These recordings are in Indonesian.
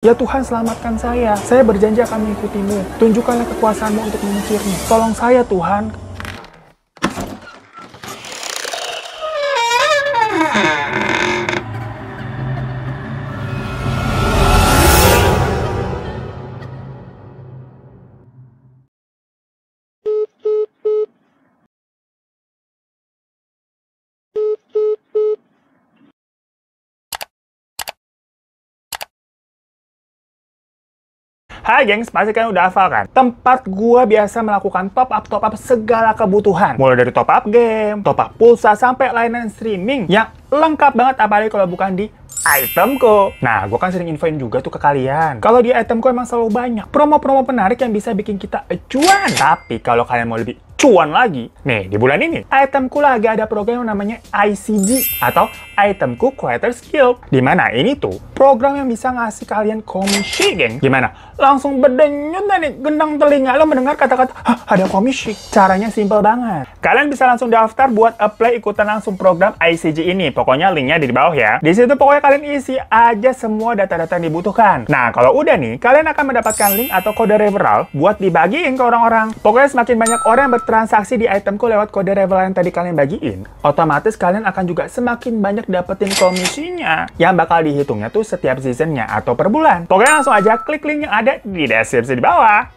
Ya Tuhan selamatkan saya, saya berjanji akan mengikutimu, tunjukkanlah kekuasaanmu untuk mengusirnya. Tolong saya Tuhan, Hai gengs, pasti kalian udah hafal kan? Tempat gua biasa melakukan top up top up segala kebutuhan. Mulai dari top up game, top up pulsa sampai layanan streaming yang lengkap banget apalagi kalau bukan di itemku. Nah, gue kan sering infoin juga tuh ke kalian. Kalau di itemku emang selalu banyak promo-promo menarik yang bisa bikin kita acuan. Tapi kalau kalian mau lebih cuan lagi. Nih, di bulan ini, itemku lagi ada program yang namanya ICG atau itemku Creator Skill. Dimana ini tuh program yang bisa ngasih kalian komisi, geng. Gimana? Langsung berdenyut dan nih, gendang telinga lo mendengar kata-kata, ada komisi. Caranya simple banget. Kalian bisa langsung daftar buat apply ikutan langsung program ICG ini. Pokoknya linknya di bawah ya. Di situ pokoknya kalian isi aja semua data-data yang dibutuhkan. Nah, kalau udah nih, kalian akan mendapatkan link atau kode referral buat dibagiin ke orang-orang. Pokoknya semakin banyak orang yang transaksi di itemku lewat kode Revel yang tadi kalian bagiin, otomatis kalian akan juga semakin banyak dapetin komisinya yang bakal dihitungnya tuh setiap seasonnya atau per bulan. Pokoknya langsung aja klik link yang ada di deskripsi di bawah.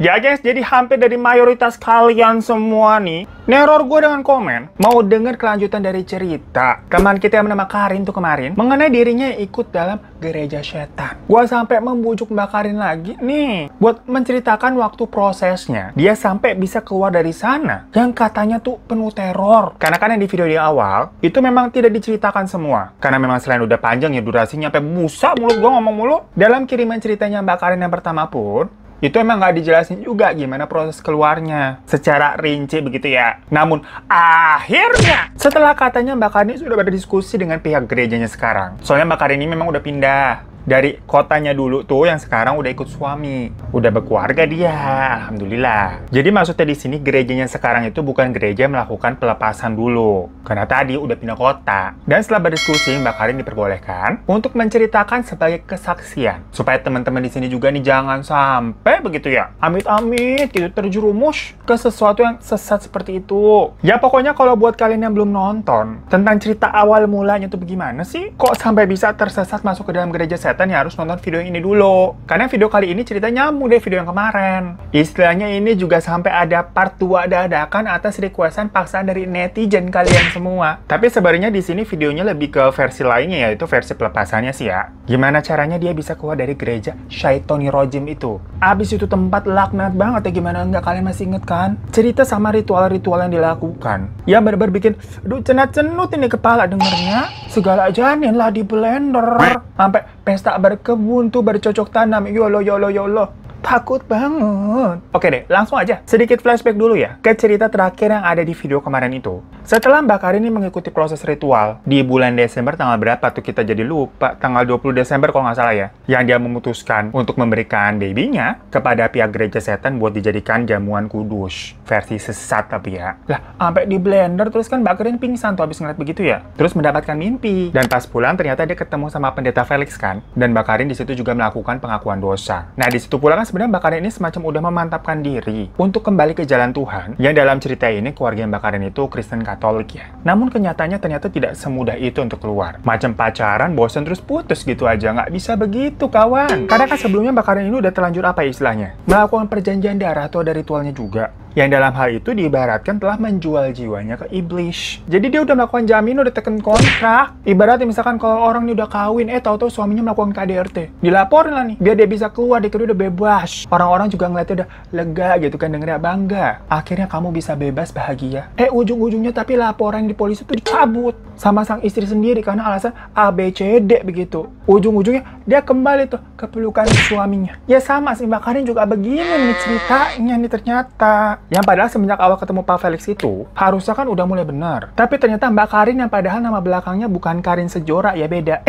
Ya guys, jadi hampir dari mayoritas kalian semua nih Neror gue dengan komen Mau denger kelanjutan dari cerita Teman kita yang bernama Karin tuh kemarin Mengenai dirinya ikut dalam gereja setan Gue sampai membujuk Mbak Karin lagi nih Buat menceritakan waktu prosesnya Dia sampai bisa keluar dari sana Yang katanya tuh penuh teror Karena kan yang di video di awal Itu memang tidak diceritakan semua Karena memang selain udah panjang ya durasinya Sampai busa mulut gue ngomong mulu Dalam kiriman ceritanya Mbak Karin yang pertama pun itu emang nggak dijelasin juga gimana proses keluarnya secara rinci begitu ya. Namun akhirnya setelah katanya Mbak Karini sudah berdiskusi dengan pihak gerejanya sekarang. Soalnya Mbak ini memang udah pindah dari kotanya dulu tuh yang sekarang udah ikut suami, udah berkeluarga dia, alhamdulillah. Jadi maksudnya di sini gerejanya sekarang itu bukan gereja melakukan pelepasan dulu, karena tadi udah pindah kota. Dan setelah berdiskusi, Mbak Karin diperbolehkan untuk menceritakan sebagai kesaksian, supaya teman-teman di sini juga nih jangan sampai begitu ya, amit-amit gitu terjerumus ke sesuatu yang sesat seperti itu. Ya pokoknya kalau buat kalian yang belum nonton tentang cerita awal mulanya itu bagaimana sih, kok sampai bisa tersesat masuk ke dalam gereja set ternyata ya harus nonton video yang ini dulu. Karena video kali ini ceritanya nyamuk deh video yang kemarin. Istilahnya ini juga sampai ada part 2 dadakan atas requestan paksaan dari netizen kalian semua. Tapi sebenarnya di sini videonya lebih ke versi lainnya yaitu versi pelepasannya sih ya. Gimana caranya dia bisa keluar dari gereja Syaitoni Rojim itu? Abis itu tempat laknat banget ya gimana nggak kalian masih inget kan? Cerita sama ritual-ritual yang dilakukan. Ya bener-bener bikin, aduh cenat-cenut ini kepala dengernya. Segala janin lah di blender. Sampai tak berkebun tuh bercocok tanam. yolo yolo yolo. Takut banget. Oke deh, langsung aja. Sedikit flashback dulu ya ke cerita terakhir yang ada di video kemarin itu. Setelah Mbak ini mengikuti proses ritual di bulan Desember tanggal berapa tuh kita jadi lupa, tanggal 20 Desember kalau nggak salah ya, yang dia memutuskan untuk memberikan babynya kepada pihak gereja setan buat dijadikan jamuan kudus. Versi sesat tapi ya. Lah, sampai di blender terus kan Mbak Karin pingsan tuh habis ngeliat begitu ya. Terus mendapatkan mimpi. Dan pas pulang ternyata dia ketemu sama pendeta Felix kan. Dan Mbak Karin disitu juga melakukan pengakuan dosa. Nah, disitu situ pula kan sebenarnya Mbak Karen ini semacam udah memantapkan diri untuk kembali ke jalan Tuhan, yang dalam cerita ini keluarga Mbak Karen itu Kristen Katolik ya. Namun kenyataannya ternyata tidak semudah itu untuk keluar. Macam pacaran, bosan terus putus gitu aja, nggak bisa begitu kawan. Karena kan sebelumnya Mbak Karen ini udah terlanjur apa ya istilahnya? Melakukan perjanjian darah atau ada ritualnya juga yang dalam hal itu diibaratkan telah menjual jiwanya ke iblis. Jadi dia udah melakukan jamin, udah tekan kontrak. Ibaratnya misalkan kalau orang ini udah kawin, eh tahu-tahu suaminya melakukan KDRT. Dilaporin lah nih, biar dia bisa keluar, dia udah bebas. Orang-orang juga ngeliatnya udah lega gitu kan, dengernya bangga. Akhirnya kamu bisa bebas bahagia. Eh ujung-ujungnya tapi laporan di polisi itu dicabut sama sang istri sendiri karena alasan A, B, C, D begitu. Ujung-ujungnya dia kembali tuh ke pelukan suaminya. Ya sama sih Mbak Karin juga begini nih ceritanya nih ternyata. Yang padahal semenjak awal ketemu Pak Felix itu harusnya kan udah mulai benar. Tapi ternyata Mbak Karin yang padahal nama belakangnya bukan Karin Sejora ya beda.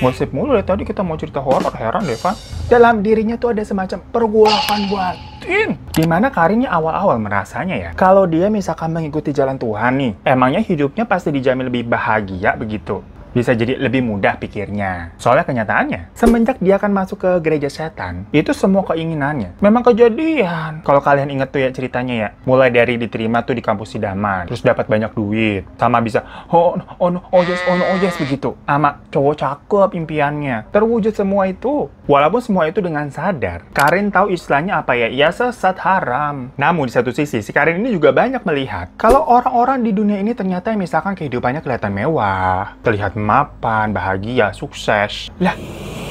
Gosip mulu dari tadi kita mau cerita horor, heran deh, Van. Dalam dirinya tuh ada semacam pergolakan batin. Dimana Karinnya awal-awal merasanya ya, kalau dia misalkan mengikuti jalan Tuhan nih, emangnya hidupnya pasti dijamin lebih bahagia begitu bisa jadi lebih mudah pikirnya. Soalnya kenyataannya, semenjak dia akan masuk ke gereja setan, itu semua keinginannya memang kejadian. Kalau kalian inget tuh ya ceritanya ya, mulai dari diterima tuh di kampus Sidaman, terus dapat banyak duit, sama bisa oh no, oh no, oh yes, oh no, oh yes begitu. Sama cowok cakep impiannya, terwujud semua itu. Walaupun semua itu dengan sadar, Karin tahu istilahnya apa ya, ya sesat haram. Namun di satu sisi, si Karin ini juga banyak melihat kalau orang-orang di dunia ini ternyata misalkan kehidupannya kelihatan mewah, terlihat mapan, bahagia, sukses. Lah,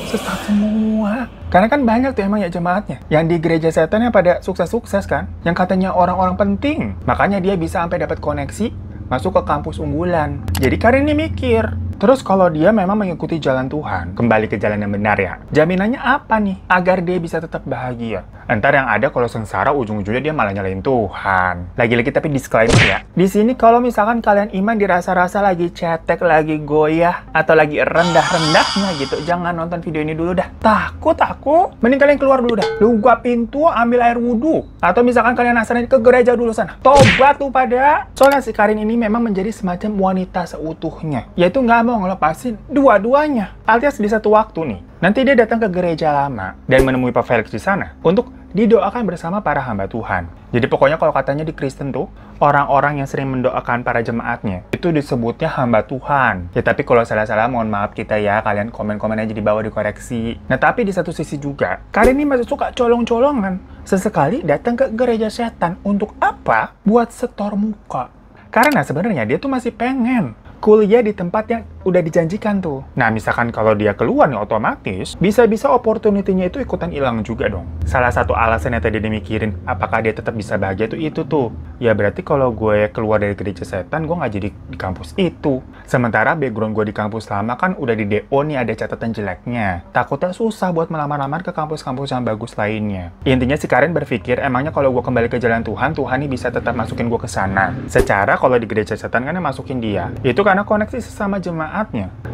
sesat semua. Karena kan banyak tuh emang ya jemaatnya. Yang di gereja setan setannya pada sukses-sukses kan. Yang katanya orang-orang penting. Makanya dia bisa sampai dapat koneksi masuk ke kampus unggulan. Jadi Karin ini mikir, Terus kalau dia memang mengikuti jalan Tuhan, kembali ke jalan yang benar ya, jaminannya apa nih agar dia bisa tetap bahagia? Entar yang ada kalau sengsara ujung-ujungnya dia malah nyalain Tuhan. Lagi-lagi tapi disclaimer ya. Di sini kalau misalkan kalian iman dirasa-rasa lagi cetek, lagi goyah, atau lagi rendah-rendahnya gitu, jangan nonton video ini dulu dah. Takut aku? Mending kalian keluar dulu dah. Lu gua pintu ambil air wudhu. Atau misalkan kalian asalnya ke gereja dulu sana. Tobat lu pada. Soalnya si Karin ini memang menjadi semacam wanita seutuhnya. Yaitu nggak mau ngelepasin dua-duanya. Alias di satu waktu nih. Nanti dia datang ke gereja lama dan menemui Pak Felix di sana untuk didoakan bersama para hamba Tuhan. Jadi pokoknya kalau katanya di Kristen tuh, orang-orang yang sering mendoakan para jemaatnya, itu disebutnya hamba Tuhan. Ya tapi kalau salah-salah mohon maaf kita ya, kalian komen-komen aja di bawah dikoreksi. Nah tapi di satu sisi juga, kalian ini masih suka colong-colongan. Sesekali datang ke gereja setan untuk apa? Buat setor muka. Karena sebenarnya dia tuh masih pengen kuliah di tempat yang udah dijanjikan tuh. Nah, misalkan kalau dia keluar nih otomatis, bisa-bisa opportunity-nya itu ikutan hilang juga dong. Salah satu alasan yang tadi dimikirin, apakah dia tetap bisa bahagia tuh itu tuh. Ya berarti kalau gue keluar dari gereja setan, gue nggak jadi di kampus itu. Sementara background gue di kampus lama kan udah di DO nih ada catatan jeleknya. Takutnya susah buat melamar-lamar ke kampus-kampus yang bagus lainnya. Intinya si Karen berpikir, emangnya kalau gue kembali ke jalan Tuhan, Tuhan nih bisa tetap masukin gue ke sana. Secara kalau di gereja setan kan masukin dia. Itu karena koneksi sesama jemaat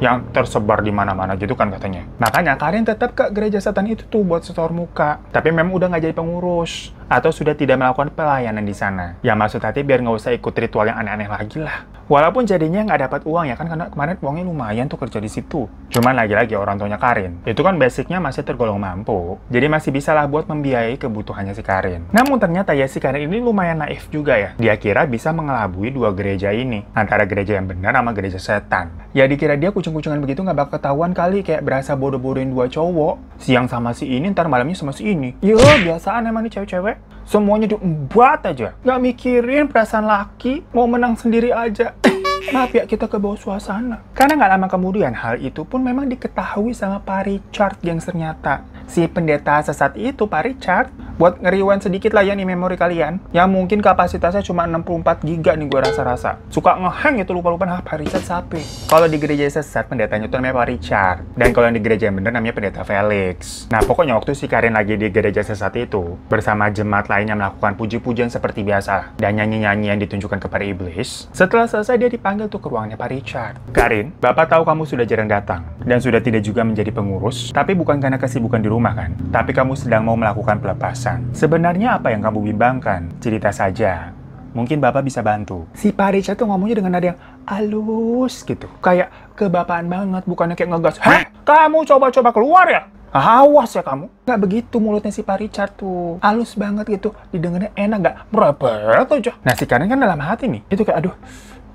yang tersebar di mana-mana gitu kan katanya. Makanya Karin tetap ke gereja setan itu tuh buat setor muka. Tapi memang udah nggak jadi pengurus atau sudah tidak melakukan pelayanan di sana. Ya maksud hati biar nggak usah ikut ritual yang aneh-aneh lagi lah. Walaupun jadinya nggak dapat uang ya kan karena kemarin uangnya lumayan tuh kerja di situ. Cuman lagi-lagi orang tuanya Karin. Itu kan basicnya masih tergolong mampu. Jadi masih bisa lah buat membiayai kebutuhannya si Karin. Namun ternyata ya si Karin ini lumayan naif juga ya. Dia kira bisa mengelabui dua gereja ini. Antara gereja yang benar sama gereja setan. Ya dikira dia kucing-kucingan begitu nggak bakal ketahuan kali kayak berasa bodoh-bodohin dua cowok. Siang sama si ini ntar malamnya sama si ini. Yo biasaan emang nih cewek-cewek cewek semuanya dibuat aja nggak mikirin perasaan laki mau menang sendiri aja Maaf ya, kita ke bawah suasana. Karena nggak lama kemudian, hal itu pun memang diketahui sama Pak Richard yang ternyata. Si pendeta sesat itu, Pak Richard, buat ngeriwan sedikit lah ya nih memori kalian, yang mungkin kapasitasnya cuma 64 giga nih gue rasa-rasa. Suka ngehang itu lupa-lupa, ah Pak Richard sapi. Kalau di gereja sesat, pendetanya itu namanya Pak Richard. Dan kalau yang di gereja yang bener namanya pendeta Felix. Nah, pokoknya waktu si Karin lagi di gereja sesat itu, bersama jemaat lainnya melakukan puji-pujian seperti biasa, dan nyanyi-nyanyi yang ditunjukkan kepada iblis, setelah selesai dia dipanggil dipanggil tuh ke ruangnya Pak Richard. Karin, Bapak tahu kamu sudah jarang datang dan sudah tidak juga menjadi pengurus, tapi bukan karena kesibukan di rumah kan? Tapi kamu sedang mau melakukan pelepasan. Sebenarnya apa yang kamu bimbangkan? Cerita saja. Mungkin Bapak bisa bantu. Si Pak Richard tuh ngomongnya dengan nada yang halus gitu. Kayak kebapaan banget, bukannya kayak ngegas. Hah? Kamu coba-coba keluar ya? Awas ya kamu. Gak begitu mulutnya si Pak Richard tuh. Halus banget gitu. Didengarnya enak nggak? tuh aja. Nah si Karin kan dalam hati nih. Itu kayak aduh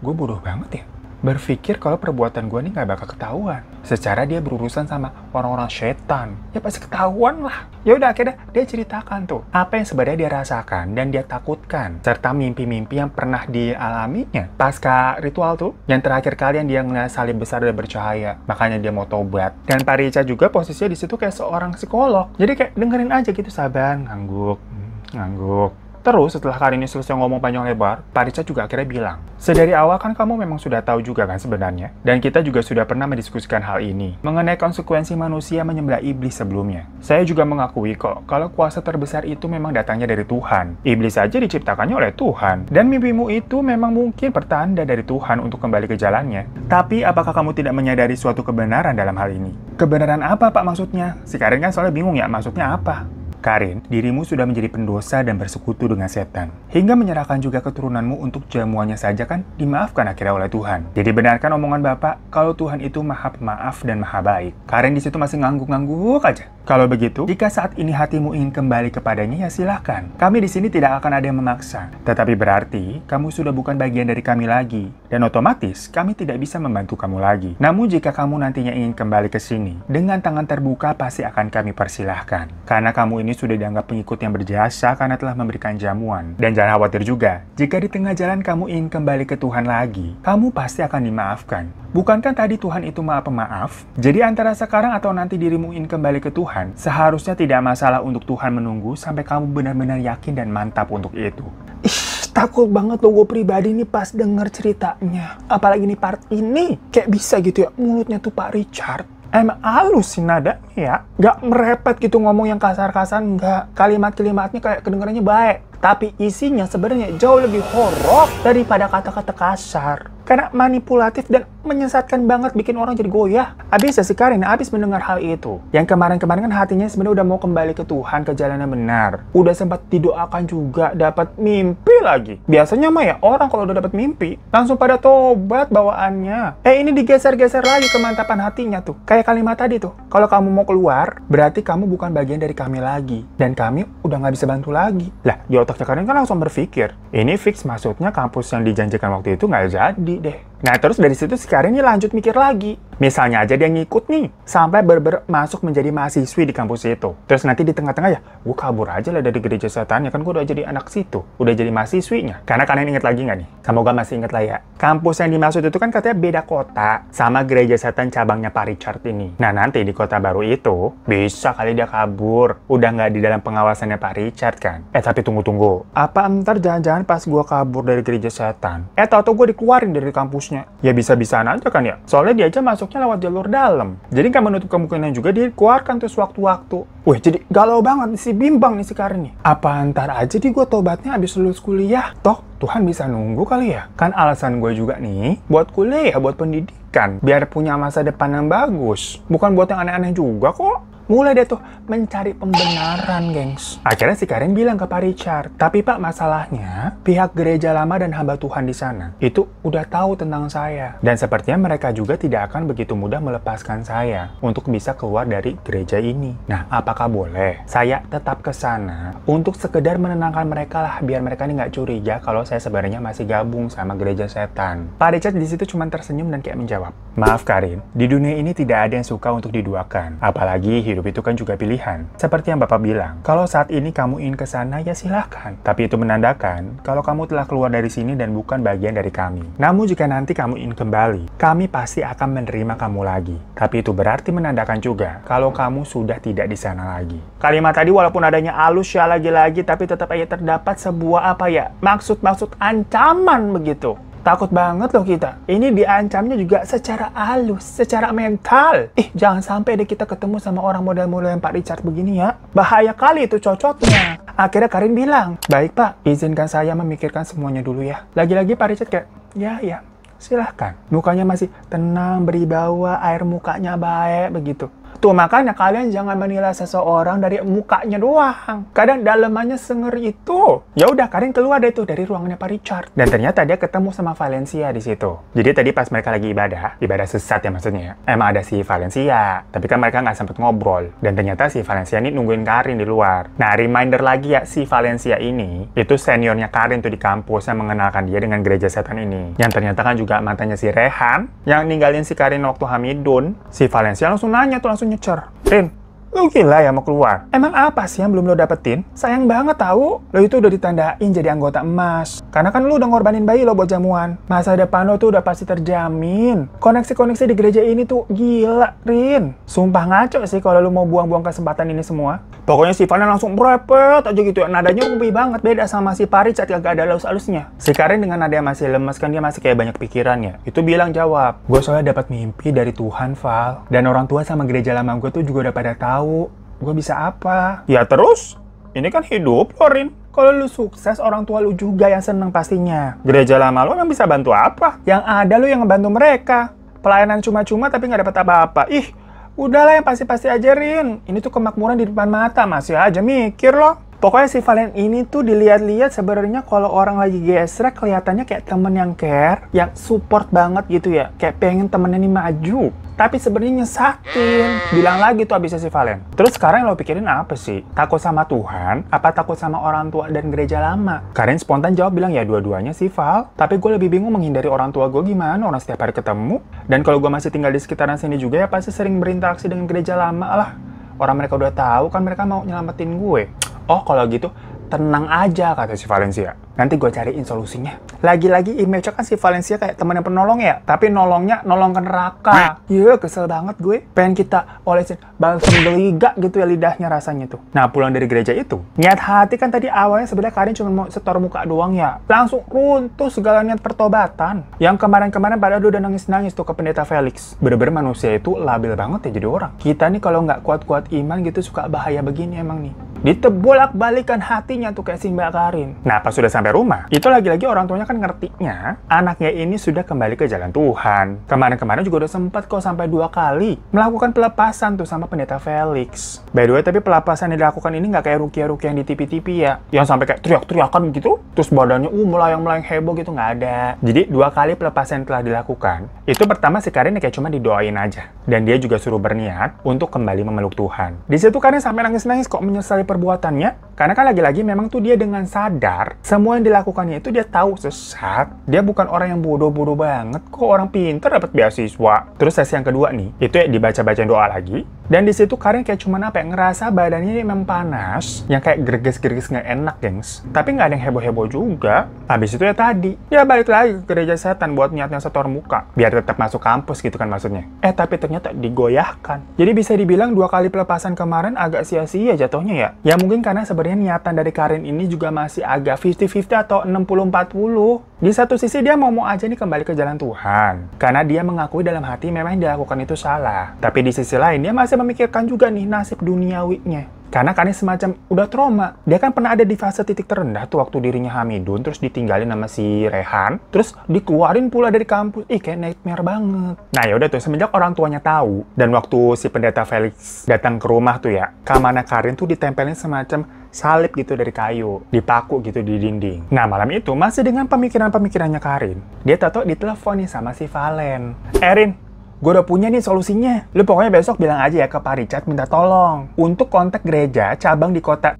gue bodoh banget ya berpikir kalau perbuatan gue nih gak bakal ketahuan. Secara dia berurusan sama orang-orang setan, ya pasti ketahuan lah. Ya udah akhirnya dia ceritakan tuh apa yang sebenarnya dia rasakan dan dia takutkan, serta mimpi-mimpi yang pernah dialaminya pasca ritual tuh. Yang terakhir kali yang dia ngeliat salib besar dan bercahaya, makanya dia mau tobat. Dan Pak Richa juga posisinya di situ kayak seorang psikolog, jadi kayak dengerin aja gitu saban ngangguk, hmm, ngangguk, Terus setelah Karini selesai ngomong panjang lebar, Pak Richard juga akhirnya bilang, Sedari awal kan kamu memang sudah tahu juga kan sebenarnya, dan kita juga sudah pernah mendiskusikan hal ini, mengenai konsekuensi manusia menyembelih iblis sebelumnya. Saya juga mengakui kok, kalau kuasa terbesar itu memang datangnya dari Tuhan. Iblis saja diciptakannya oleh Tuhan, dan mimpimu itu memang mungkin pertanda dari Tuhan untuk kembali ke jalannya. Tapi apakah kamu tidak menyadari suatu kebenaran dalam hal ini? Kebenaran apa pak maksudnya? Si Karin kan soalnya bingung ya maksudnya apa? Karin, dirimu sudah menjadi pendosa dan bersekutu dengan setan. Hingga menyerahkan juga keturunanmu untuk jamuannya saja kan dimaafkan akhirnya oleh Tuhan. Jadi benarkan omongan Bapak kalau Tuhan itu maha pemaaf dan maha baik. Karin di situ masih ngangguk-ngangguk aja. Kalau begitu, jika saat ini hatimu ingin kembali kepadanya, ya silahkan. Kami di sini tidak akan ada yang memaksa. Tetapi berarti, kamu sudah bukan bagian dari kami lagi. Dan otomatis, kami tidak bisa membantu kamu lagi. Namun jika kamu nantinya ingin kembali ke sini, dengan tangan terbuka pasti akan kami persilahkan. Karena kamu ini sudah dianggap pengikut yang berjasa karena telah memberikan jamuan. Dan jangan khawatir juga, jika di tengah jalan kamu ingin kembali ke Tuhan lagi, kamu pasti akan dimaafkan. Bukankah tadi Tuhan itu maaf pemaaf? Jadi antara sekarang atau nanti dirimu ingin kembali ke Tuhan, Tuhan, seharusnya tidak masalah untuk Tuhan menunggu sampai kamu benar-benar yakin dan mantap untuk itu. Ih, takut banget loh gue pribadi nih pas denger ceritanya. Apalagi nih part ini, kayak bisa gitu ya, mulutnya tuh Pak Richard. Emang halus sih nada ya. Gak merepet gitu ngomong yang kasar-kasar, nggak. Kalimat-kalimatnya kayak kedengarannya baik. Tapi isinya sebenarnya jauh lebih horor daripada kata-kata kasar. Karena manipulatif dan menyesatkan banget bikin orang jadi goyah. Abis ya si Karin abis mendengar hal itu. Yang kemarin-kemarin kan hatinya sebenarnya udah mau kembali ke Tuhan ke jalan yang benar. Udah sempat didoakan juga dapat mimpi lagi. Biasanya mah ya orang kalau udah dapat mimpi langsung pada tobat bawaannya. Eh ini digeser-geser lagi kemantapan hatinya tuh. Kayak kalimat tadi tuh. Kalau kamu mau keluar berarti kamu bukan bagian dari kami lagi dan kami udah nggak bisa bantu lagi. Lah di otaknya Karin kan langsung berpikir ini fix maksudnya kampus yang dijanjikan waktu itu nggak jadi deh. Nah terus dari situ si Karin ini lanjut mikir lagi. Misalnya aja dia ngikut nih, sampai berber masuk menjadi mahasiswi di kampus itu. Terus nanti di tengah-tengah ya, gue kabur aja lah dari gereja setan, ya kan gue udah jadi anak situ, udah jadi mahasiswinya. Karena kalian inget lagi nggak nih? Semoga masih inget lah ya. Kampus yang dimaksud itu kan katanya beda kota sama gereja setan cabangnya Pak Richard ini. Nah nanti di kota baru itu, bisa kali dia kabur, udah nggak di dalam pengawasannya Pak Richard kan. Eh tapi tunggu-tunggu, apa ntar jangan-jangan pas gue kabur dari gereja setan, eh tau-tau gue dikeluarin dari kampusnya? Ya bisa-bisaan aja kan ya, soalnya dia aja masuk masuknya lewat jalur dalam. Jadi nggak menutup kemungkinan juga dia keluarkan terus waktu waktu Wih, jadi galau banget si bimbang nih sekarang nih. Apa antar aja di gue tobatnya abis lulus kuliah? Toh, Tuhan bisa nunggu kali ya? Kan alasan gue juga nih, buat kuliah, buat pendidikan. Biar punya masa depan yang bagus. Bukan buat yang aneh-aneh juga kok mulai deh tuh mencari pembenaran, gengs. Akhirnya si Karen bilang ke Pak Richard, tapi Pak masalahnya pihak gereja lama dan hamba Tuhan di sana itu udah tahu tentang saya. Dan sepertinya mereka juga tidak akan begitu mudah melepaskan saya untuk bisa keluar dari gereja ini. Nah, apakah boleh saya tetap ke sana untuk sekedar menenangkan mereka lah biar mereka ini nggak curiga kalau saya sebenarnya masih gabung sama gereja setan. Pak Richard di situ cuma tersenyum dan kayak menjawab, Maaf Karin, di dunia ini tidak ada yang suka untuk diduakan, apalagi hidup hidup itu kan juga pilihan. Seperti yang Bapak bilang, kalau saat ini kamu ingin ke sana ya silahkan. Tapi itu menandakan kalau kamu telah keluar dari sini dan bukan bagian dari kami. Namun jika nanti kamu ingin kembali, kami pasti akan menerima kamu lagi. Tapi itu berarti menandakan juga kalau kamu sudah tidak di sana lagi. Kalimat tadi walaupun adanya alus ya lagi-lagi tapi tetap aja terdapat sebuah apa ya? Maksud-maksud ancaman begitu. Takut banget loh kita. Ini diancamnya juga secara halus, secara mental. Ih, jangan sampai deh kita ketemu sama orang model-model yang Pak Richard begini ya. Bahaya kali itu cocoknya. Akhirnya Karin bilang, baik Pak, izinkan saya memikirkan semuanya dulu ya. Lagi-lagi Pak Richard kayak, ya ya, silahkan. Mukanya masih tenang, beribawa, air mukanya baik, begitu. Tuh makanya kalian jangan menilai seseorang dari mukanya doang. Kadang dalamannya sengeri itu. Ya udah kalian keluar deh tuh dari ruangannya Pak Richard. Dan ternyata dia ketemu sama Valencia di situ. Jadi tadi pas mereka lagi ibadah, ibadah sesat ya maksudnya ya, Emang ada si Valencia, tapi kan mereka nggak sempet ngobrol. Dan ternyata si Valencia ini nungguin Karin di luar. Nah reminder lagi ya si Valencia ini itu seniornya Karin tuh di kampus yang mengenalkan dia dengan gereja setan ini. Yang ternyata kan juga mantannya si Rehan yang ninggalin si Karin waktu Hamidun. Si Valencia langsung nanya tuh langsung nyecer Rin Lu gila ya mau keluar? Emang apa sih yang belum lo dapetin? Sayang banget tahu. Lo itu udah ditandain jadi anggota emas. Karena kan lu udah ngorbanin bayi lo buat jamuan. Masa depan lo tuh udah pasti terjamin. Koneksi-koneksi di gereja ini tuh gila, Rin. Sumpah ngaco sih kalau lu mau buang-buang kesempatan ini semua. Pokoknya Fana langsung brepet aja gitu ya. Nadanya ubi banget. Beda sama si Parit saat gak ada laus-alusnya. Si Karin dengan nada yang masih lemes kan dia masih kayak banyak pikirannya. Itu bilang jawab. Gue soalnya dapat mimpi dari Tuhan, Val. Dan orang tua sama gereja lama gue tuh juga udah pada tahu tahu gue bisa apa. Ya terus? Ini kan hidup Lorin. Kalau lu sukses, orang tua lu juga yang seneng pastinya. Gereja lama lu emang bisa bantu apa? Yang ada lu yang ngebantu mereka. Pelayanan cuma-cuma tapi nggak dapat apa-apa. Ih, udahlah yang pasti-pasti ajarin. Ini tuh kemakmuran di depan mata, masih aja mikir loh. Pokoknya si Valen ini tuh dilihat-lihat sebenarnya kalau orang lagi gesrek kelihatannya kayak temen yang care, yang support banget gitu ya. Kayak pengen temennya ini maju. Tapi sebenarnya nyesakin. Bilang lagi tuh abisnya si Valen. Terus sekarang yang lo pikirin apa sih? Takut sama Tuhan? Apa takut sama orang tua dan gereja lama? Karen spontan jawab bilang ya dua-duanya sih Val. Tapi gue lebih bingung menghindari orang tua gue gimana orang setiap hari ketemu. Dan kalau gue masih tinggal di sekitaran sini juga ya pasti sering berinteraksi dengan gereja lama lah. Orang mereka udah tahu kan mereka mau nyelamatin gue. Oh kalau gitu tenang aja kata si Valencia. Nanti gue cariin solusinya. Lagi-lagi Imeca kan si Valencia kayak teman yang penolong ya. Tapi nolongnya nolong ke neraka. Iya, kesel banget gue. Pengen kita olesin balsam beliga gitu ya lidahnya rasanya tuh. Nah, pulang dari gereja itu, niat hati kan tadi awalnya sebenarnya Karin cuma mau setor muka doang ya. Langsung runtuh segala niat pertobatan. Yang kemarin-kemarin pada udah nangis-nangis tuh ke pendeta Felix. Bener-bener manusia itu labil banget ya jadi orang. Kita nih kalau nggak kuat-kuat iman gitu suka bahaya begini emang nih. ditebolak balikan hatinya tuh kayak si Mbak Karin. Nah, pas sudah sampai sampai rumah, itu lagi-lagi orang tuanya kan ngertinya anaknya ini sudah kembali ke jalan Tuhan. Kemarin-kemarin juga udah sempat kok sampai dua kali melakukan pelepasan tuh sama pendeta Felix. By the way, tapi pelepasan yang dilakukan ini nggak kayak rukia-rukia yang di TV-TV ya, yang sampai kayak teriak-teriakan gitu, terus badannya uh melayang-melayang heboh gitu nggak ada. Jadi dua kali pelepasan yang telah dilakukan, itu pertama si Karin kayak cuma didoain aja, dan dia juga suruh berniat untuk kembali memeluk Tuhan. Di situ Karin sampai nangis-nangis kok menyesali perbuatannya, karena kan lagi-lagi memang tuh dia dengan sadar semua yang dilakukannya itu dia tahu sesat. Dia bukan orang yang bodoh-bodoh banget kok orang pinter dapat beasiswa. Terus sesi yang kedua nih, itu ya dibaca-baca doa lagi. Dan di situ Karin kayak cuman apa ya, ngerasa badannya memang panas, yang kayak gerges-gerges nggak enak, gengs. Tapi nggak ada yang heboh-heboh juga. Habis itu ya tadi, ya balik lagi ke gereja setan buat niatnya setor muka, biar tetap masuk kampus gitu kan maksudnya. Eh tapi ternyata digoyahkan. Jadi bisa dibilang dua kali pelepasan kemarin agak sia-sia jatuhnya ya. Ya mungkin karena sebenarnya niatan dari Karin ini juga masih agak 50 50-50 atau 60-40. Di satu sisi dia mau-mau aja nih kembali ke jalan Tuhan. Karena dia mengakui dalam hati memang yang dilakukan itu salah. Tapi di sisi lain dia masih memikirkan juga nih nasib duniawinya. Karena kan semacam udah trauma. Dia kan pernah ada di fase titik terendah tuh waktu dirinya Hamidun, terus ditinggalin sama si Rehan, terus dikeluarin pula dari kampus. Ih, kayak nightmare banget. Nah yaudah tuh, semenjak orang tuanya tahu, dan waktu si pendeta Felix datang ke rumah tuh ya, Kamana Karin tuh ditempelin semacam salib gitu dari kayu, dipaku gitu di dinding. Nah malam itu masih dengan pemikiran-pemikirannya Karin, dia tato ditelepon nih sama si Valen. Erin, Gue udah punya nih solusinya. Lu pokoknya besok bilang aja ya ke Pak Richard minta tolong untuk kontak gereja cabang di kota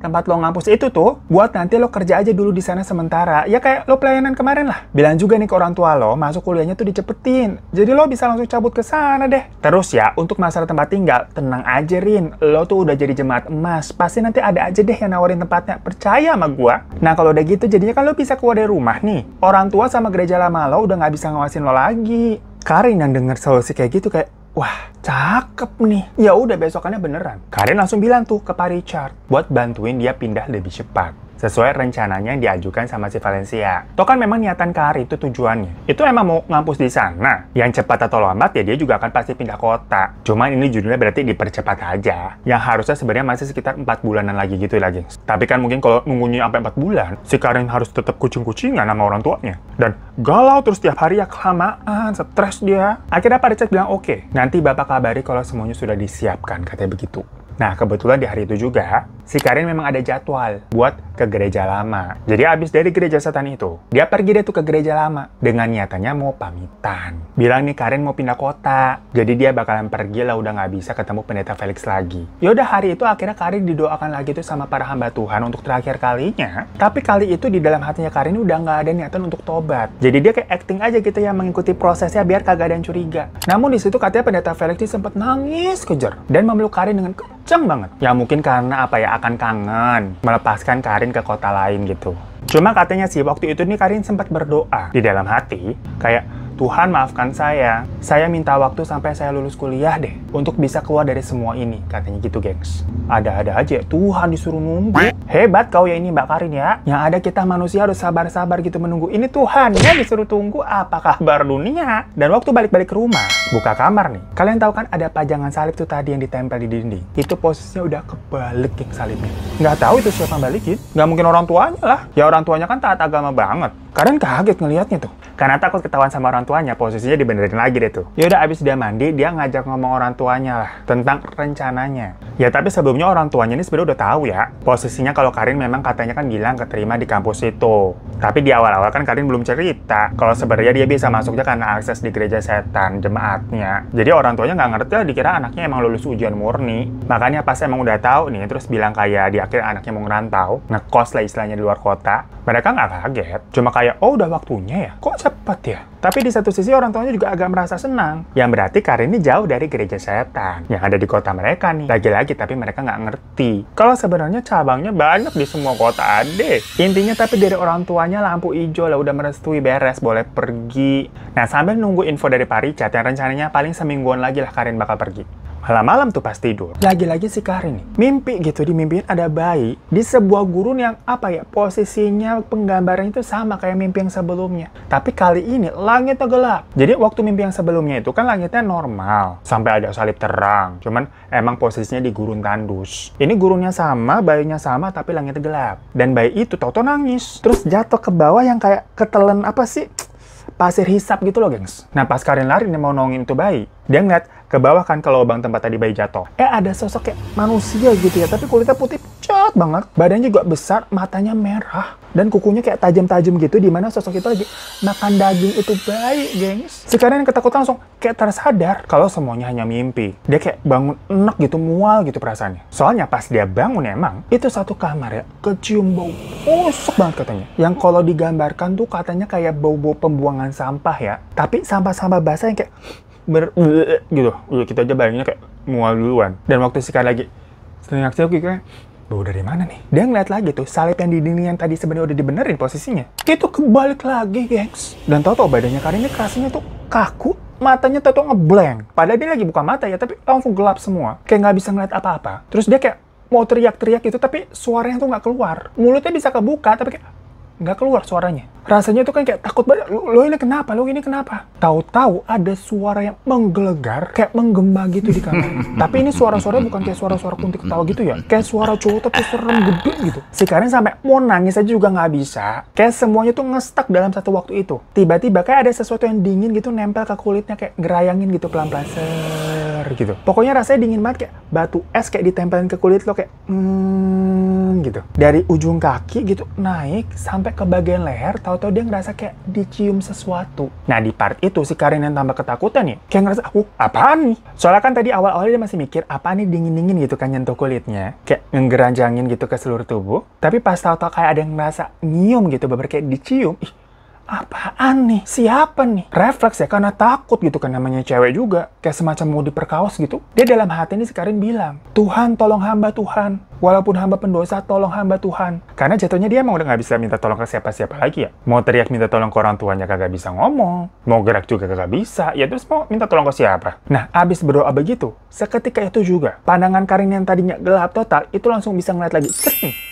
tempat lo ngampus itu tuh buat nanti lo kerja aja dulu di sana sementara. Ya kayak lo pelayanan kemarin lah. Bilang juga nih ke orang tua lo, masuk kuliahnya tuh dicepetin. Jadi lo bisa langsung cabut ke sana deh. Terus ya, untuk masalah tempat tinggal, tenang aja Rin. Lo tuh udah jadi jemaat emas. Pasti nanti ada aja deh yang nawarin tempatnya. Percaya sama gua. Nah kalau udah gitu jadinya kan lo bisa keluar dari rumah nih. Orang tua sama gereja lama lo udah nggak bisa ngawasin lo lagi. Karin yang denger solusi kayak gitu kayak, wah cakep nih. Ya udah besokannya beneran. Karen langsung bilang tuh ke Pak Richard buat bantuin dia pindah lebih cepat sesuai rencananya yang diajukan sama si Valencia. Toh kan memang niatan Kahar itu tujuannya. Itu emang mau ngampus di sana. Yang cepat atau lambat ya dia juga akan pasti pindah kota. Cuman ini judulnya berarti dipercepat aja. Yang harusnya sebenarnya masih sekitar 4 bulanan lagi gitu ya, lagi. Tapi kan mungkin kalau nunggunya sampai 4 bulan, si Karin harus tetap kucing-kucingan sama orang tuanya. Dan galau terus tiap hari ya kelamaan, stres dia. Akhirnya Pak Richard bilang oke, okay, nanti Bapak kabari kalau semuanya sudah disiapkan, katanya begitu. Nah, kebetulan di hari itu juga, si Karin memang ada jadwal buat ke gereja lama. Jadi abis dari gereja setan itu, dia pergi deh tuh ke gereja lama dengan niatannya mau pamitan. Bilang nih Karin mau pindah kota, jadi dia bakalan pergi lah udah nggak bisa ketemu pendeta Felix lagi. Yaudah hari itu akhirnya Karin didoakan lagi tuh sama para hamba Tuhan untuk terakhir kalinya. Tapi kali itu di dalam hatinya Karin udah nggak ada niatan untuk tobat. Jadi dia kayak acting aja gitu ya mengikuti prosesnya biar kagak ada yang curiga. Namun disitu katanya pendeta Felix sempat nangis kejar dan memeluk Karin dengan kenceng banget. Ya mungkin karena apa ya, akan kangen melepaskan Karin ke kota lain gitu. Cuma katanya sih waktu itu nih Karin sempat berdoa di dalam hati kayak Tuhan maafkan saya, saya minta waktu sampai saya lulus kuliah deh untuk bisa keluar dari semua ini, katanya gitu gengs. Ada-ada aja, Tuhan disuruh nunggu. Hebat kau ya ini Mbak Karin ya. Yang ada kita manusia harus sabar-sabar gitu menunggu. Ini Tuhan ya disuruh tunggu apa kabar dunia. Dan waktu balik-balik ke rumah, buka kamar nih. Kalian tahu kan ada pajangan salib tuh tadi yang ditempel di dinding. Itu posisinya udah kebalik geng salibnya. Nggak tahu itu siapa balikin. Nggak mungkin orang tuanya lah. Ya orang tuanya kan taat agama banget. Karen kaget ngelihatnya tuh. Karena takut ketahuan sama orang tuanya, posisinya dibenerin lagi deh tuh. Yaudah abis dia mandi, dia ngajak ngomong orang tuanya lah tentang rencananya. Ya tapi sebelumnya orang tuanya ini sebenarnya udah tahu ya posisinya kalau Karin memang katanya kan bilang keterima di kampus itu. Tapi di awal-awal kan Karin belum cerita kalau sebenarnya dia bisa masuknya karena akses di gereja setan jemaatnya. Jadi orang tuanya nggak ngerti dikira anaknya emang lulus ujian murni. Makanya pas emang udah tahu nih terus bilang kayak di akhir anaknya mau ngerantau, ngekos lah istilahnya di luar kota. Mereka nggak kaget. Cuma kayak kayak, oh udah waktunya ya? Kok cepet ya? Tapi di satu sisi orang tuanya juga agak merasa senang. Yang berarti ini jauh dari gereja setan yang ada di kota mereka nih. Lagi-lagi tapi mereka nggak ngerti. Kalau sebenarnya cabangnya banyak di semua kota ade. Intinya tapi dari orang tuanya lampu hijau lah udah merestui beres boleh pergi. Nah sambil nunggu info dari Pak Richard yang rencananya paling semingguan lagi lah Karin bakal pergi malam-malam tuh pas tidur. Lagi-lagi si Karin nih, mimpi gitu dimimpiin ada bayi di sebuah gurun yang apa ya, posisinya penggambaran itu sama kayak mimpi yang sebelumnya. Tapi kali ini langitnya gelap. Jadi waktu mimpi yang sebelumnya itu kan langitnya normal, sampai ada salib terang. Cuman emang posisinya di gurun tandus. Ini gurunnya sama, bayinya sama, tapi langitnya gelap. Dan bayi itu tau-tau nangis. Terus jatuh ke bawah yang kayak ketelan apa sih? pasir hisap gitu loh, gengs. Nah, pas Karin lari nih mau nongin itu bayi, dia ngeliat ke bawah kan ke lubang tempat tadi bayi jatuh. Eh, ada sosok kayak manusia gitu ya, tapi kulitnya putih pucat banget. Badannya juga besar, matanya merah dan kukunya kayak tajam-tajam gitu di mana sosok itu lagi makan daging itu baik gengs Sekarang yang ketakutan langsung kayak tersadar kalau semuanya hanya mimpi dia kayak bangun enak gitu mual gitu perasaannya soalnya pas dia bangun emang itu satu kamar ya kecium bau busuk banget katanya yang kalau digambarkan tuh katanya kayak bau-bau pembuangan sampah ya tapi sampah-sampah basah yang kayak ber gitu kita aja bayanginnya kayak mual duluan dan waktu sekali lagi teriak aku kayak bau dari mana nih? Dia ngeliat lagi tuh salib yang di dinding yang tadi sebenarnya udah dibenerin posisinya. Itu kebalik lagi, gengs. Dan tau tau badannya Karin ini kerasnya tuh kaku, matanya tuh tau ngeblank. Padahal dia lagi buka mata ya, tapi langsung gelap semua. Kayak nggak bisa ngeliat apa-apa. Terus dia kayak mau teriak-teriak gitu, tapi suaranya tuh nggak keluar. Mulutnya bisa kebuka, tapi kayak nggak keluar suaranya. Rasanya itu kan kayak takut banget, lo, lo ini kenapa, lo ini kenapa? Tahu-tahu ada suara yang menggelegar, kayak menggema gitu di kamar. tapi ini suara-suara bukan kayak suara-suara kunti ketawa gitu ya, kayak suara cowok tapi serem gede gitu. Si Karin sampai mau nangis aja juga nggak bisa, kayak semuanya tuh ngestak dalam satu waktu itu. Tiba-tiba kayak ada sesuatu yang dingin gitu nempel ke kulitnya kayak gerayangin gitu pelan-pelan ser gitu. Pokoknya rasanya dingin banget kayak batu es kayak ditempelin ke kulit lo kayak hmm gitu dari ujung kaki gitu naik sampai ke bagian leher tahu-tahu dia ngerasa kayak dicium sesuatu nah di part itu si Karin yang tambah ketakutan nih kayak ngerasa aku uh, apaan nih soalnya kan tadi awal awal dia masih mikir apa nih dingin-dingin gitu kan nyentuh kulitnya kayak ngeranjangin gitu ke seluruh tubuh tapi pas tahu-tahu kayak ada yang ngerasa nyium gitu beberapa kayak dicium ih apaan nih? Siapa nih? Refleks ya, karena takut gitu kan namanya cewek juga. Kayak semacam mau diperkaos gitu. Dia dalam hati ini sekarang bilang, Tuhan tolong hamba Tuhan. Walaupun hamba pendosa, tolong hamba Tuhan. Karena jatuhnya dia emang udah gak bisa minta tolong ke siapa-siapa lagi ya. Mau teriak minta tolong ke orang tuanya kagak bisa ngomong. Mau gerak juga kagak bisa. Ya terus mau minta tolong ke siapa? Nah, abis berdoa begitu, seketika itu juga, pandangan Karin yang tadinya gelap total, itu langsung bisa ngeliat lagi.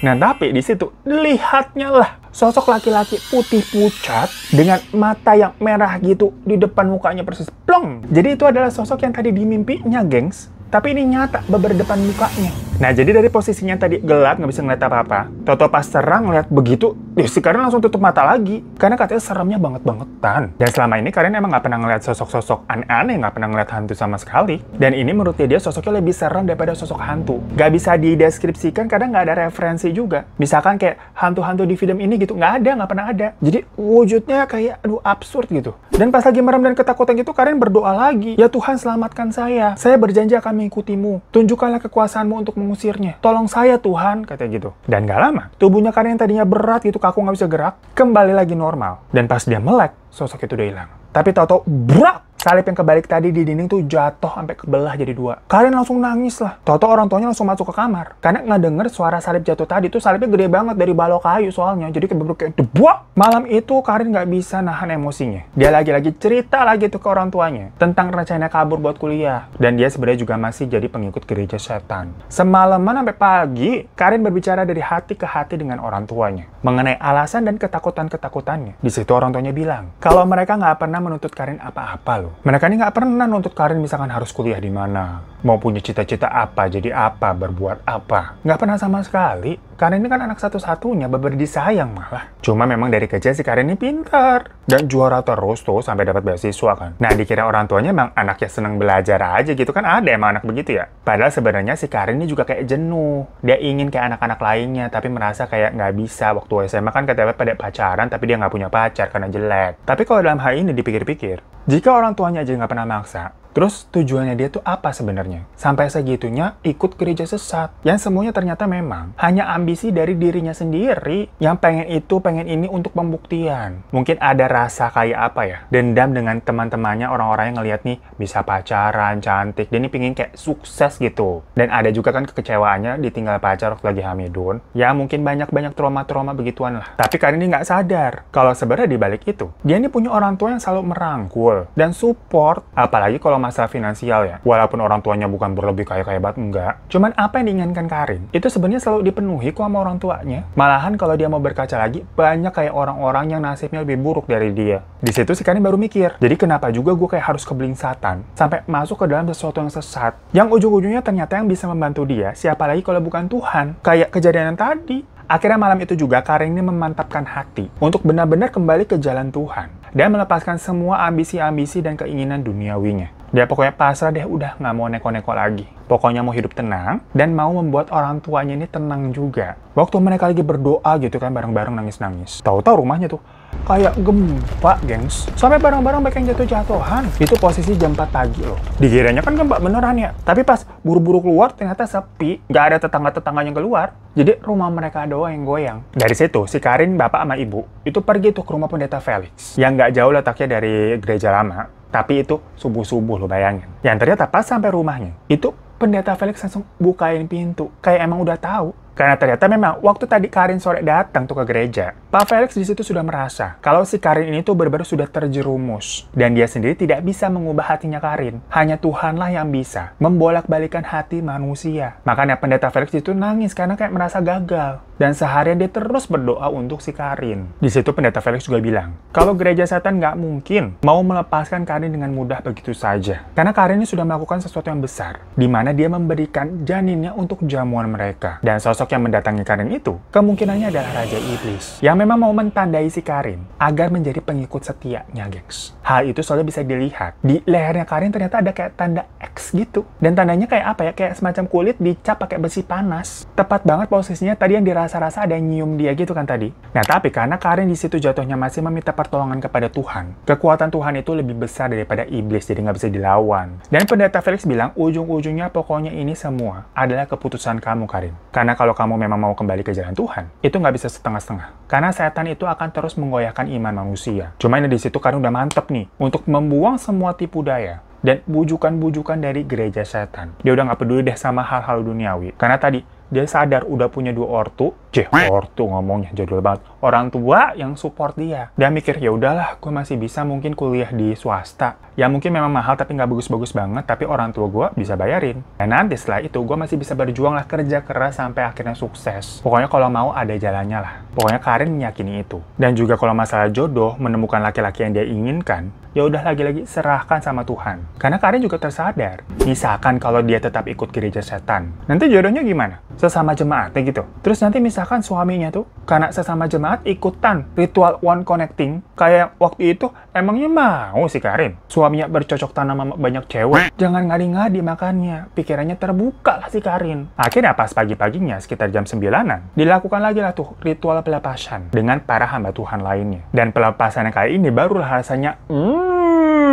Nah, tapi di situ, lihatnya lah sosok laki-laki putih pucat dengan mata yang merah gitu di depan mukanya persis plong. Jadi itu adalah sosok yang tadi di mimpinya, gengs. Tapi ini nyata beber depan mukanya. Nah, jadi dari posisinya tadi gelap, nggak bisa ngeliat apa-apa. Toto pas serang ngeliat begitu, ya si Karin langsung tutup mata lagi. Karena katanya seremnya banget-bangetan. Dan selama ini Karen emang nggak pernah ngeliat sosok-sosok aneh-aneh, nggak pernah ngeliat hantu sama sekali. Dan ini menurut dia, sosoknya lebih serem daripada sosok hantu. Nggak bisa dideskripsikan kadang nggak ada referensi juga. Misalkan kayak hantu-hantu di film ini gitu, nggak ada, nggak pernah ada. Jadi wujudnya kayak, aduh absurd gitu. Dan pas lagi merem dan ketakutan gitu, Karen berdoa lagi. Ya Tuhan selamatkan saya. Saya berjanji akan mengikutimu. Tunjukkanlah kekuasaanmu untuk mengusirnya. Tolong saya Tuhan, katanya gitu. Dan gak lama, tubuhnya karena yang tadinya berat gitu, kaku gak bisa gerak, kembali lagi normal. Dan pas dia melek, sosok itu udah hilang. Tapi tahu-tahu, brak! salib yang kebalik tadi di dinding tuh jatuh sampai kebelah jadi dua. Karin langsung nangis lah. Toto orang tuanya langsung masuk ke kamar. Karena nggak denger suara salib jatuh tadi tuh salibnya gede banget dari balok kayu soalnya. Jadi kebebruk kayak debuak. Malam itu Karin nggak bisa nahan emosinya. Dia lagi-lagi cerita lagi tuh ke orang tuanya tentang rencana kabur buat kuliah. Dan dia sebenarnya juga masih jadi pengikut gereja setan. Semalaman sampai pagi, Karin berbicara dari hati ke hati dengan orang tuanya mengenai alasan dan ketakutan-ketakutannya. Di situ orang tuanya bilang, kalau mereka nggak pernah menuntut Karin apa-apa loh. Mereka ini nggak pernah nuntut Karin misalkan harus kuliah di mana, mau punya cita-cita apa, jadi apa, berbuat apa. Nggak pernah sama sekali. Karin ini kan anak satu-satunya, beber disayang malah. Cuma memang dari kecil si Karin ini pintar. Dan juara terus tuh sampai dapat beasiswa kan. Nah dikira orang tuanya emang anaknya seneng belajar aja gitu kan ada emang anak begitu ya. Padahal sebenarnya si Karin ini juga kayak jenuh. Dia ingin kayak anak-anak lainnya tapi merasa kayak nggak bisa. Waktu SMA kan katanya pada pacaran tapi dia nggak punya pacar karena jelek. Tapi kalau dalam hal ini dipikir-pikir, jika orang tua tuanya aja nggak pernah maksa Terus tujuannya dia tuh apa sebenarnya? Sampai segitunya ikut gereja sesat. Yang semuanya ternyata memang hanya ambisi dari dirinya sendiri yang pengen itu, pengen ini untuk pembuktian. Mungkin ada rasa kayak apa ya? Dendam dengan teman-temannya orang-orang yang ngeliat nih bisa pacaran, cantik. dan ini pengen kayak sukses gitu. Dan ada juga kan kekecewaannya ditinggal pacar waktu lagi Hamidun. Ya mungkin banyak-banyak trauma-trauma begituan lah. Tapi karena ini nggak sadar kalau sebenarnya dibalik itu, dia ini punya orang tua yang selalu merangkul dan support. Apalagi kalau masalah finansial ya. Walaupun orang tuanya bukan berlebih kaya-kaya banget, enggak. Cuman apa yang diinginkan Karin, itu sebenarnya selalu dipenuhi kok sama orang tuanya. Malahan kalau dia mau berkaca lagi, banyak kayak orang-orang yang nasibnya lebih buruk dari dia. Di situ si Karin baru mikir, jadi kenapa juga gue kayak harus kebeling satan, sampai masuk ke dalam sesuatu yang sesat. Yang ujung-ujungnya ternyata yang bisa membantu dia, siapa lagi kalau bukan Tuhan. Kayak kejadian yang tadi, Akhirnya malam itu juga Karin ini memantapkan hati untuk benar-benar kembali ke jalan Tuhan dan melepaskan semua ambisi-ambisi dan keinginan duniawinya. Dia ya, pokoknya pasrah deh udah nggak mau neko-neko lagi. Pokoknya mau hidup tenang dan mau membuat orang tuanya ini tenang juga. Waktu mereka lagi berdoa gitu kan bareng-bareng nangis-nangis. Tahu-tahu rumahnya tuh kayak gempa, gengs. Sampai barang-barang baik yang jatuh-jatuhan. Itu posisi jam 4 pagi loh. Dikiranya kan gempa beneran ya. Tapi pas buru-buru keluar ternyata sepi. Nggak ada tetangga-tetangga yang keluar. Jadi rumah mereka doang yang goyang. Dari situ, si Karin, bapak sama ibu, itu pergi tuh ke rumah pendeta Felix. Yang nggak jauh letaknya dari gereja lama. Tapi itu subuh-subuh lo bayangin. Yang ternyata pas sampai rumahnya, itu pendeta Felix langsung bukain pintu. Kayak emang udah tahu karena ternyata memang waktu tadi Karin sore datang tuh ke gereja, Pak Felix di situ sudah merasa kalau si Karin ini tuh baru-baru sudah terjerumus dan dia sendiri tidak bisa mengubah hatinya Karin. Hanya Tuhanlah yang bisa membolak-balikan hati manusia. Makanya pendeta Felix itu nangis karena kayak merasa gagal dan seharian dia terus berdoa untuk si Karin. Di situ pendeta Felix juga bilang, kalau gereja setan nggak mungkin mau melepaskan Karin dengan mudah begitu saja. Karena Karin ini sudah melakukan sesuatu yang besar, di mana dia memberikan janinnya untuk jamuan mereka. Dan sosok sosok yang mendatangi Karin itu kemungkinannya adalah Raja Iblis yang memang mau mentandai si Karin agar menjadi pengikut setianya, gengs. Hal itu soalnya bisa dilihat di lehernya Karin ternyata ada kayak tanda X gitu. Dan tandanya kayak apa ya? Kayak semacam kulit dicap pakai besi panas. Tepat banget posisinya tadi yang dirasa-rasa ada yang nyium dia gitu kan tadi. Nah, tapi karena Karin di situ jatuhnya masih meminta pertolongan kepada Tuhan, kekuatan Tuhan itu lebih besar daripada iblis jadi nggak bisa dilawan. Dan pendeta Felix bilang ujung-ujungnya pokoknya ini semua adalah keputusan kamu Karin. Karena kalau kalau kamu memang mau kembali ke jalan Tuhan, itu nggak bisa setengah-setengah. Karena setan itu akan terus menggoyahkan iman manusia. Cuma ini di situ karena udah mantep nih, untuk membuang semua tipu daya dan bujukan-bujukan dari gereja setan. Dia udah nggak peduli deh sama hal-hal duniawi. Karena tadi, dia sadar udah punya dua ortu, Jehor tuh ngomongnya jadul banget. Orang tua yang support dia. Dia mikir ya udahlah, gue masih bisa mungkin kuliah di swasta. Ya mungkin memang mahal tapi nggak bagus-bagus banget, tapi orang tua gue bisa bayarin. Dan nanti setelah itu gue masih bisa berjuang lah kerja keras sampai akhirnya sukses. Pokoknya kalau mau ada jalannya lah. Pokoknya Karin meyakini itu. Dan juga kalau masalah jodoh, menemukan laki-laki yang dia inginkan, ya udah lagi-lagi serahkan sama Tuhan. Karena Karin juga tersadar, misalkan kalau dia tetap ikut gereja setan, nanti jodohnya gimana? Sesama jemaatnya gitu. Terus nanti misalkan kan suaminya tuh karena sesama jemaat ikutan ritual one connecting kayak waktu itu emangnya mau si Karin suaminya bercocok tanam sama banyak cewek jangan ngadi-ngadi makannya pikirannya terbuka lah si Karin akhirnya pas pagi-paginya sekitar jam sembilanan dilakukan lagi lah tuh ritual pelepasan dengan para hamba Tuhan lainnya dan pelepasan kayak ini barulah rasanya hmm,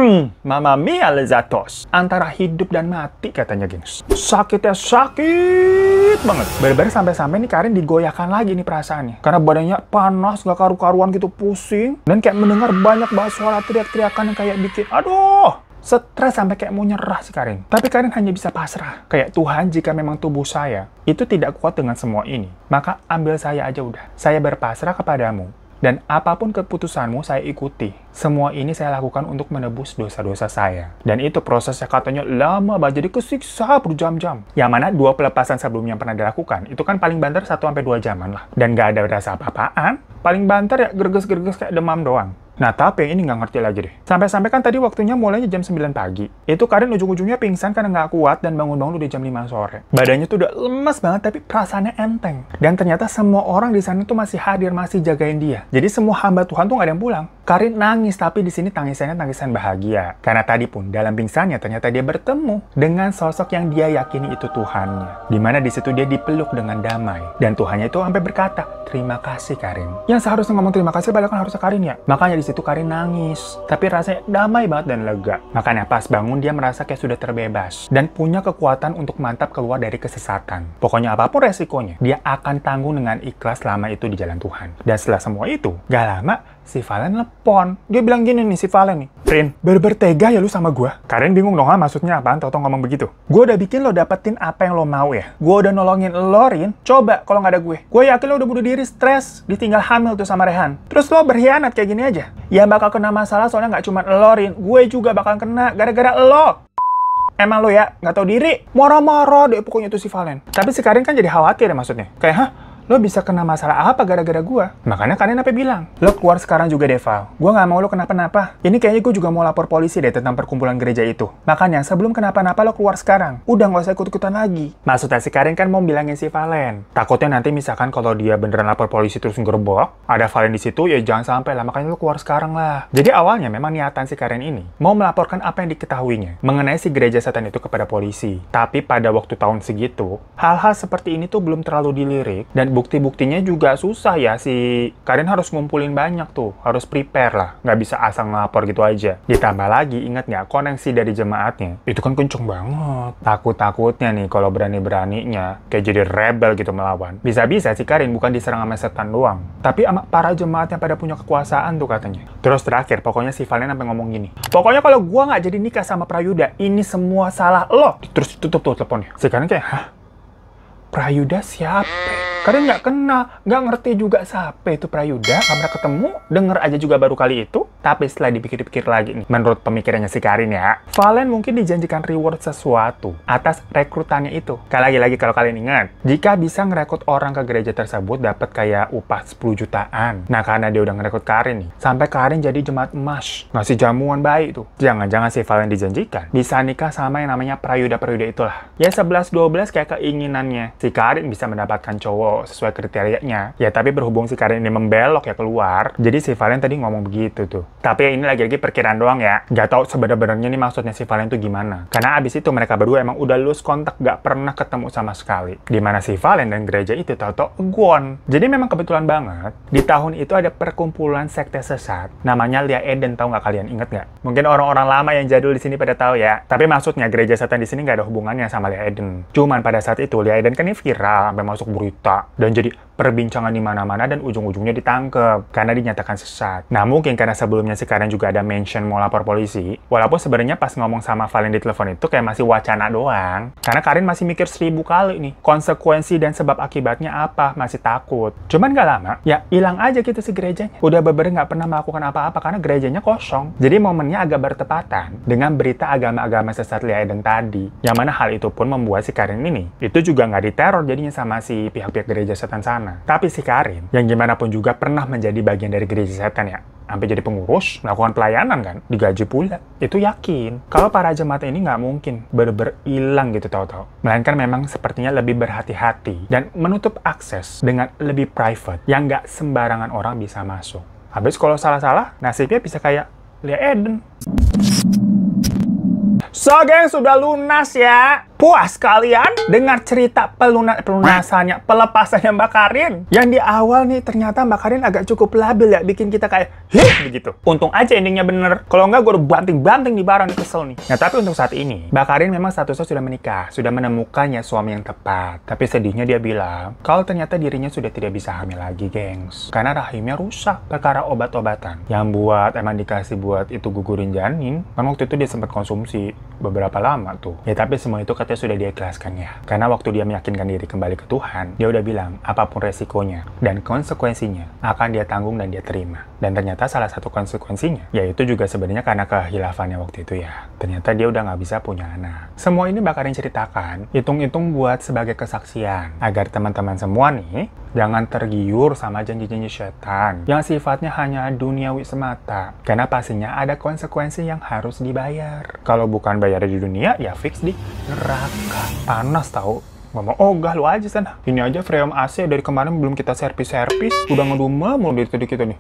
Hmm, mama mia lezatos. Antara hidup dan mati katanya, gengs. Sakitnya sakit banget. Bener-bener sampai-sampai nih Karin digoyahkan lagi nih perasaannya. Karena badannya panas, gak karu-karuan gitu, pusing. Dan kayak mendengar banyak banget suara teriak-teriakan yang kayak bikin, aduh, stres sampai kayak mau nyerah sih Karin. Tapi Karin hanya bisa pasrah. Kayak Tuhan jika memang tubuh saya itu tidak kuat dengan semua ini, maka ambil saya aja udah. Saya berpasrah kepadamu dan apapun keputusanmu, saya ikuti. Semua ini saya lakukan untuk menebus dosa-dosa saya. Dan itu prosesnya katanya lama banget, jadi kesiksa berjam-jam. Yang mana dua pelepasan sebelumnya pernah dilakukan, itu kan paling banter 1-2 jaman lah. Dan gak ada rasa apa-apaan, paling banter ya gerges-gerges kayak demam doang. Nah, tapi ini nggak ngerti lagi deh. Sampai-sampai kan tadi waktunya mulainya jam 9 pagi. Itu Karin ujung-ujungnya pingsan karena nggak kuat dan bangun-bangun udah jam 5 sore. Badannya tuh udah lemes banget, tapi perasaannya enteng. Dan ternyata semua orang di sana tuh masih hadir, masih jagain dia. Jadi semua hamba Tuhan tuh nggak ada yang pulang. Karin nangis, tapi di sini tangisannya tangisan bahagia. Karena tadi pun dalam pingsannya ternyata dia bertemu dengan sosok yang dia yakini itu Tuhannya. Dimana di situ dia dipeluk dengan damai. Dan Tuhannya itu sampai berkata, terima kasih Karin. Yang seharusnya ngomong terima kasih, padahal kan harusnya Karin ya. Makanya di itu Karin nangis. Tapi rasanya damai banget dan lega. Makanya pas bangun dia merasa kayak sudah terbebas. Dan punya kekuatan untuk mantap keluar dari kesesatan. Pokoknya apapun resikonya, dia akan tanggung dengan ikhlas selama itu di jalan Tuhan. Dan setelah semua itu, gak lama si Valen lepon. Dia bilang gini nih si Valen nih, Rin, berber tega ya lu sama gua? karen bingung dong ha maksudnya apaan Toto ngomong begitu? Gue udah bikin lo dapetin apa yang lo mau ya. gue udah nolongin lo Rin, coba kalau nggak ada gue. Gue yakin lo udah bunuh diri stres, ditinggal hamil tuh sama Rehan. Terus lo berkhianat kayak gini aja. Ya bakal kena masalah soalnya nggak cuma lo Rin, gue juga bakal kena gara-gara lo. Emang lo ya, nggak tau diri. Moro-moro deh pokoknya tuh si Valen. Tapi si kan jadi khawatir ya maksudnya. Kayak, hah? lo bisa kena masalah apa gara-gara gue? Makanya kalian apa bilang? Lo keluar sekarang juga Deva. Gue nggak mau lo kenapa-napa. Ini kayaknya gue juga mau lapor polisi deh tentang perkumpulan gereja itu. Makanya sebelum kenapa-napa lo keluar sekarang. Udah nggak usah ikut-ikutan lagi. Maksudnya si Karin kan mau bilangin si Valen. Takutnya nanti misalkan kalau dia beneran lapor polisi terus ngerebok, ada Valen di situ ya jangan sampai lah. Makanya lo keluar sekarang lah. Jadi awalnya memang niatan si Karen ini mau melaporkan apa yang diketahuinya mengenai si gereja setan itu kepada polisi. Tapi pada waktu tahun segitu, hal-hal seperti ini tuh belum terlalu dilirik dan bukti-buktinya juga susah ya si Karin harus ngumpulin banyak tuh harus prepare lah nggak bisa asal ngelapor gitu aja ditambah lagi ingat nggak koneksi dari jemaatnya itu kan kenceng banget takut-takutnya nih kalau berani-beraninya kayak jadi rebel gitu melawan bisa-bisa si Karin bukan diserang sama setan doang tapi sama para jemaat yang pada punya kekuasaan tuh katanya terus terakhir pokoknya si Valen sampai ngomong gini pokoknya kalau gua nggak jadi nikah sama Prayuda ini semua salah lo terus tutup tuh teleponnya si Karin kayak hah Prayuda siapa? Kalian nggak kenal, nggak ngerti juga siapa itu Prayuda. Nggak pernah ketemu, denger aja juga baru kali itu. Tapi setelah dipikir-pikir lagi nih, menurut pemikirannya si Karin ya, Valen mungkin dijanjikan reward sesuatu atas rekrutannya itu. Kali lagi-lagi kalau kalian ingat, jika bisa ngerekrut orang ke gereja tersebut dapat kayak upah 10 jutaan. Nah karena dia udah ngerekrut Karin nih, sampai Karin jadi jemaat emas, ngasih jamuan baik tuh. Jangan-jangan si Valen dijanjikan bisa nikah sama yang namanya Prayuda-Prayuda itulah. Ya 11-12 kayak keinginannya si Karin bisa mendapatkan cowok sesuai kriterianya. Ya tapi berhubung si Karin ini membelok ya keluar, jadi si Valen tadi ngomong begitu tuh. Tapi ini lagi-lagi perkiraan doang ya. Gak tau sebenarnya nih maksudnya si Valen tuh gimana. Karena abis itu mereka berdua emang udah lose kontak gak pernah ketemu sama sekali. Dimana si Valen dan gereja itu tau-tau gone. Jadi memang kebetulan banget, di tahun itu ada perkumpulan sekte sesat. Namanya Lia Eden, tau nggak kalian? inget nggak? Mungkin orang-orang lama yang jadul di sini pada tahu ya. Tapi maksudnya gereja setan di sini nggak ada hubungannya sama Lia Eden. Cuman pada saat itu Lia Eden kan ini viral sampai masuk berita dan jadi perbincangan di mana-mana dan ujung-ujungnya ditangkap karena dinyatakan sesat. Nah mungkin karena sebelumnya si Karen juga ada mention mau lapor polisi, walaupun sebenarnya pas ngomong sama Valen di telepon itu kayak masih wacana doang. Karena Karen masih mikir seribu kali nih, konsekuensi dan sebab akibatnya apa, masih takut. Cuman gak lama, ya hilang aja gitu si gerejanya. Udah beberapa nggak pernah melakukan apa-apa karena gerejanya kosong. Jadi momennya agak bertepatan dengan berita agama-agama sesat Lia Eden tadi. Yang mana hal itu pun membuat si Karen ini, itu juga nggak diteror jadinya sama si pihak-pihak gereja setan sana sana. Tapi si Karin, yang gimana pun juga pernah menjadi bagian dari gereja setan ya, sampai jadi pengurus, melakukan pelayanan kan, digaji pula. Itu yakin. Kalau para jemaat ini nggak mungkin bener-bener hilang gitu tahu-tahu. Melainkan memang sepertinya lebih berhati-hati dan menutup akses dengan lebih private yang nggak sembarangan orang bisa masuk. Habis kalau salah-salah, nasibnya bisa kayak Lia Eden. So, geng, sudah lunas ya. Puas kalian dengar cerita pelunat pelunasannya, pelepasannya Mbak Karin? Yang di awal nih ternyata Mbak Karin agak cukup labil ya, bikin kita kayak hih begitu. Untung aja endingnya bener. Kalau nggak gue banting-banting di barang, kesel nih. Nah tapi untuk saat ini, Mbak Karin memang statusnya sudah menikah, sudah menemukannya suami yang tepat. Tapi sedihnya dia bilang, kalau ternyata dirinya sudah tidak bisa hamil lagi, gengs. Karena rahimnya rusak perkara obat-obatan. Yang buat emang dikasih buat itu gugurin janin, kan waktu itu dia sempat konsumsi beberapa lama tuh. Ya tapi semua itu kata sudah dia ya. Karena waktu dia meyakinkan diri kembali ke Tuhan, dia udah bilang apapun resikonya dan konsekuensinya akan dia tanggung dan dia terima. Dan ternyata salah satu konsekuensinya, yaitu juga sebenarnya karena kehilafannya waktu itu ya. Ternyata dia udah nggak bisa punya anak. Semua ini bakal ceritakan, hitung-hitung buat sebagai kesaksian. Agar teman-teman semua nih, jangan tergiur sama janji-janji setan yang sifatnya hanya duniawi semata. Karena pastinya ada konsekuensi yang harus dibayar. Kalau bukan bayar di dunia, ya fix di neraka. Panas tau. Mama ogah oh, lu aja sana. Ini aja freon AC dari kemarin belum kita servis-servis, udah ngedumel mulu dari tadi kita nih.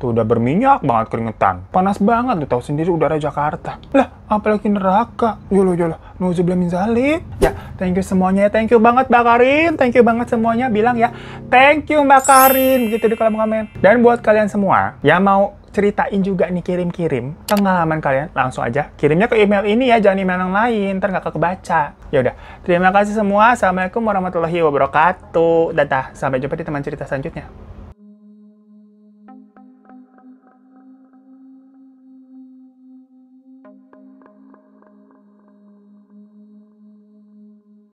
Tuh udah berminyak banget keringetan. Panas banget lu tahu sendiri udara Jakarta. Lah, apalagi neraka. Yolo yolo, nuzubillah min zalim. Ya, thank you semuanya ya. Thank you banget Mbak Karin. Thank you banget semuanya bilang ya. Thank you Mbak Karin gitu di kolom komen. Dan buat kalian semua yang mau ceritain juga nih kirim-kirim pengalaman kalian langsung aja kirimnya ke email ini ya jangan email yang lain ntar gak kebaca ya udah terima kasih semua assalamualaikum warahmatullahi wabarakatuh dadah sampai jumpa di teman cerita selanjutnya